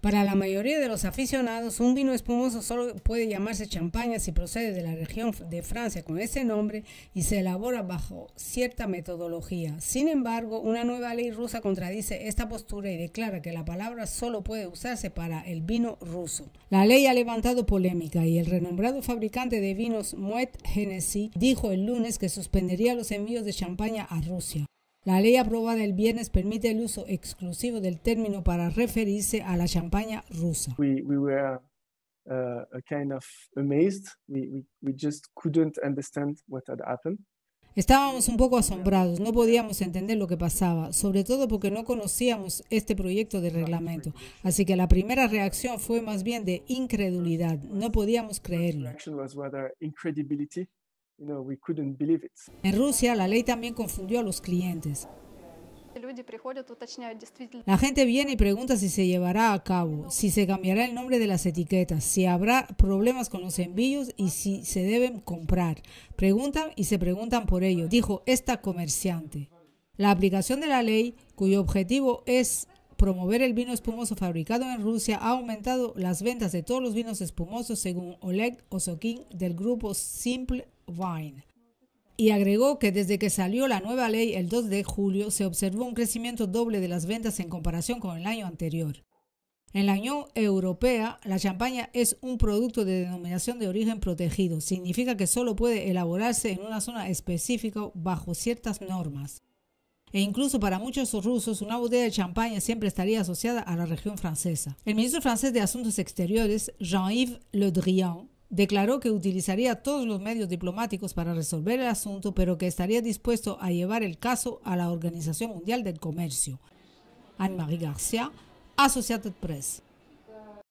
Para la mayoría de los aficionados, un vino espumoso solo puede llamarse champaña si procede de la región de Francia con ese nombre y se elabora bajo cierta metodología. Sin embargo, una nueva ley rusa contradice esta postura y declara que la palabra solo puede usarse para el vino ruso. La ley ha levantado polémica y el renombrado fabricante de vinos Moet Hennessy dijo el lunes que suspendería los envíos de champaña a Rusia. La ley aprobada el viernes permite el uso exclusivo del término para referirse a la champaña rusa. Estábamos un poco asombrados, no podíamos entender lo que pasaba, sobre todo porque no conocíamos este proyecto de reglamento. Así que la primera reacción fue más bien de incredulidad, no podíamos creerlo. En Rusia, la ley también confundió a los clientes. La gente viene y pregunta si se llevará a cabo, si se cambiará el nombre de las etiquetas, si habrá problemas con los envíos y si se deben comprar. Preguntan y se preguntan por ello, dijo esta comerciante. La aplicación de la ley, cuyo objetivo es promover el vino espumoso fabricado en Rusia ha aumentado las ventas de todos los vinos espumosos según Oleg Osokin del grupo Simple y agregó que desde que salió la nueva ley el 2 de julio se observó un crecimiento doble de las ventas en comparación con el año anterior. En la Unión Europea, la champaña es un producto de denominación de origen protegido. Significa que solo puede elaborarse en una zona específica bajo ciertas normas. E incluso para muchos rusos, una botella de champaña siempre estaría asociada a la región francesa. El ministro francés de Asuntos Exteriores, Jean-Yves Le Drian, Declaró que utilizaría todos los medios diplomáticos para resolver el asunto, pero que estaría dispuesto a llevar el caso a la Organización Mundial del Comercio. Anne-Marie García, Associated Press.